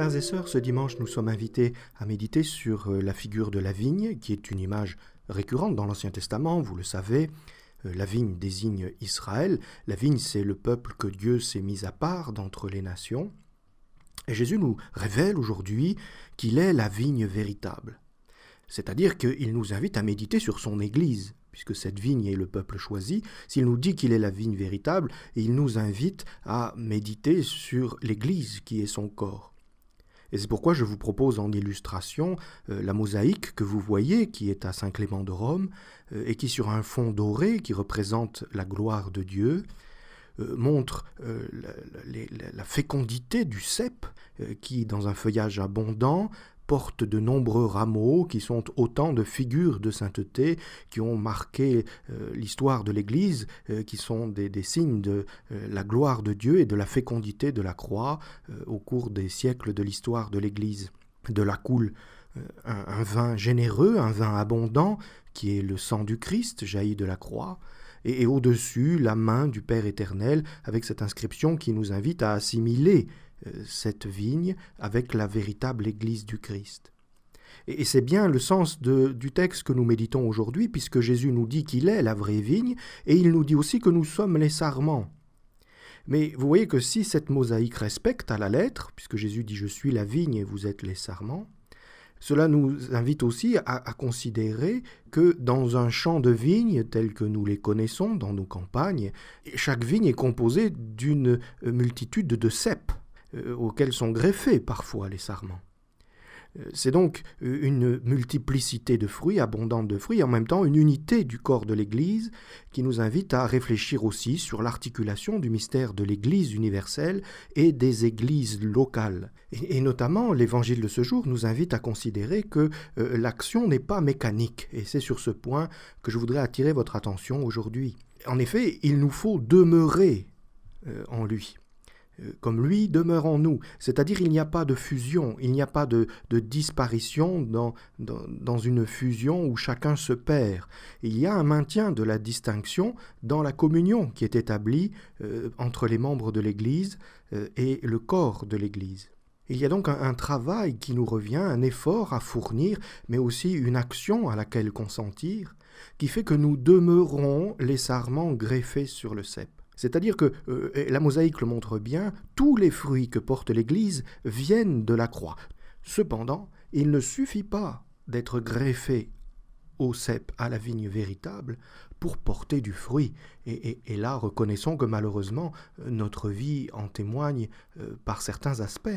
frères et sœurs, ce dimanche nous sommes invités à méditer sur euh, la figure de la vigne, qui est une image récurrente dans l'Ancien Testament, vous le savez. Euh, la vigne désigne Israël, la vigne c'est le peuple que Dieu s'est mis à part d'entre les nations. Et Jésus nous révèle aujourd'hui qu'il est la vigne véritable. C'est-à-dire qu'il nous invite à méditer sur son Église, puisque cette vigne est le peuple choisi. S'il nous dit qu'il est la vigne véritable, il nous invite à méditer sur l'Église qui est son corps. Et c'est pourquoi je vous propose en illustration euh, la mosaïque que vous voyez, qui est à Saint-Clément de Rome, euh, et qui sur un fond doré, qui représente la gloire de Dieu, euh, montre la, la, fécondité du cep, qui, dans un feuillage abondant, porte de nombreux rameaux qui sont autant de figures de sainteté qui ont marqué euh, l'histoire de l'Église, euh, qui sont des, signes de euh, la gloire de Dieu et de la fécondité de la croix au cours des siècles de l'histoire de l'Église. De la coule un, vin généreux, un vin abondant, qui est le sang du Christ jaillit de la croix, et au-dessus la main du Père éternel avec cette inscription qui nous invite à assimiler euh, cette vigne avec la véritable Église du Christ. Et c'est bien le sens du texte que nous méditons aujourd'hui, puisque Jésus nous dit qu'il est la vraie vigne, et il nous dit aussi que nous sommes les sarments. Mais vous voyez que si cette mosaïque respecte à la lettre, puisque Jésus dit Je suis la vigne et vous êtes les sarments, cela nous invite aussi à, considérer que dans un champ de vigne tel que nous les connaissons dans nos campagnes, chaque vigne est composée d'une multitude de cèpes. Euh, auxquels sont greffés parfois les sarments. Euh, c'est donc euh, une multiplicité de fruits, abondante de fruits, en même temps une unité du corps de l'Église qui nous invite à réfléchir aussi sur l'articulation du mystère de l'Église universelle et des Églises locales. Et, notamment, l'Évangile de ce jour nous invite à considérer que l'action n'est pas mécanique, et c'est sur ce point que je voudrais attirer votre attention aujourd'hui. En effet, il nous faut demeurer en lui. Euh, comme lui demeure en nous. C'est-à-dire il n'y a pas de fusion, il n'y a pas de, disparition dans, une fusion où chacun se perd. Il y a un maintien de la distinction dans la communion qui est établie euh, entre les membres de l'Église euh, et le corps de l'Église. Il y a donc un, un, travail qui nous revient, un effort à fournir, mais aussi une action à laquelle consentir, qui fait que nous demeurons les sarments greffés sur le cep. C'est-à-dire que, euh, la mosaïque le montre bien, tous les fruits que porte l'Église viennent de la croix. Cependant, il ne suffit pas d'être greffé au cep, à la vigne véritable, pour porter du fruit. Et, là, reconnaissons que malheureusement, euh, notre vie en témoigne euh, par certains aspects.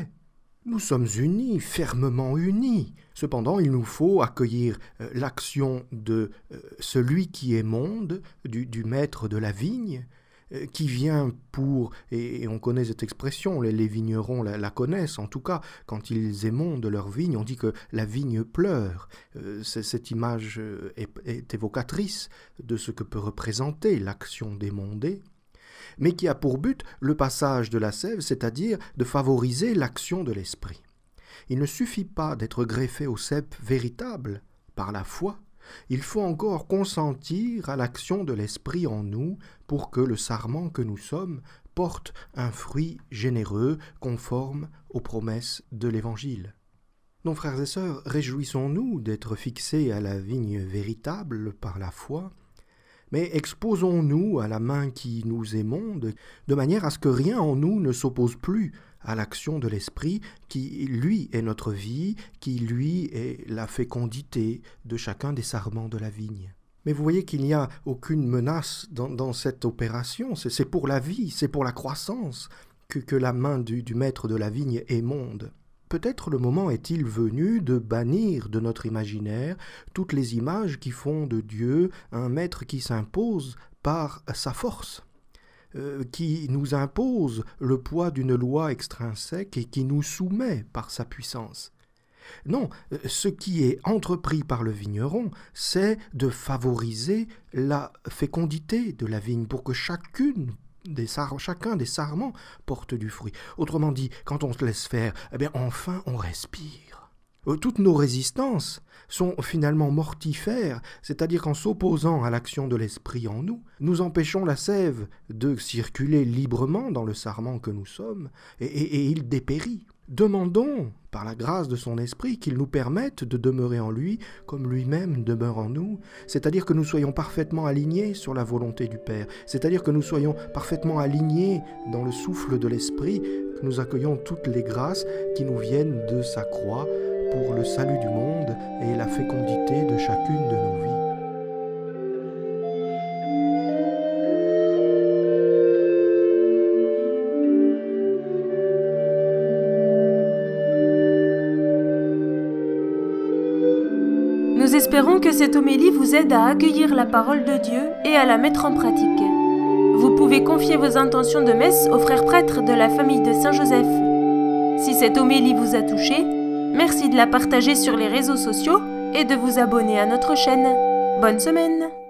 Nous sommes unis, fermement unis. Cependant, il nous faut accueillir l'action de celui qui est monde, du maître de la vigne, euh, qui vient pour, et, on connaît cette expression, les, vignerons la, connaissent en tout cas, quand ils émondent leur vigne, on dit que la vigne pleure. Euh, cette image euh, est, évocatrice de ce que peut représenter l'action d'émonder, mais qui a pour but le passage de la sève, c'est-à-dire de favoriser l'action de l'esprit. Il ne suffit pas d'être greffé au cep véritable par la foi, il faut encore consentir à l'action de l'Esprit en nous pour que le sarment que nous sommes porte un fruit généreux conforme aux promesses de l'Évangile. Nos frères et sœurs, réjouissons-nous d'être fixés à la vigne véritable par la foi, mais exposons-nous à la main qui nous émonde, de manière à ce que rien en nous ne s'oppose plus à l'action de l'esprit qui, lui, est notre vie, qui, lui, est la fécondité de chacun des sarments de la vigne. Mais vous voyez qu'il n'y a aucune menace dans, cette opération, c'est pour la vie, c'est pour la croissance que, que la main du, du maître de la vigne est monde. Peut-être le moment est-il venu de bannir de notre imaginaire toutes les images qui font de Dieu un maître qui s'impose par sa force. Euh, qui nous impose le poids d'une loi extrinsèque et qui nous soumet par sa puissance. Non, euh, ce qui est entrepris par le vigneron, c'est de favoriser la fécondité de la vigne pour que chacune des chacun des sarments porte du fruit. Autrement dit, quand on se laisse faire, eh bien enfin on respire. Euh, toutes nos résistances sont finalement mortifères, c'est-à-dire qu'en s'opposant à l'action de l'esprit en nous, nous empêchons la sève de circuler librement dans le sarment que nous sommes, et, il dépérit. Demandons, par la grâce de son esprit, qu'il nous permette de demeurer en lui comme lui-même demeure en nous, c'est-à-dire que nous soyons parfaitement alignés sur la volonté du Père, c'est-à-dire que nous soyons parfaitement alignés dans le souffle de l'esprit, que nous accueillons toutes les grâces qui nous viennent de sa croix, pour le salut du monde et la fécondité de chacune de nos vies. Nous espérons que cette homélie vous aide à accueillir la parole de Dieu et à la mettre en pratique. Vous pouvez confier vos intentions de messe aux frères prêtres de la famille de Saint-Joseph. Si cette homélie vous a touché, Merci de la partager sur les réseaux sociaux et de vous abonner à notre chaîne. Bonne semaine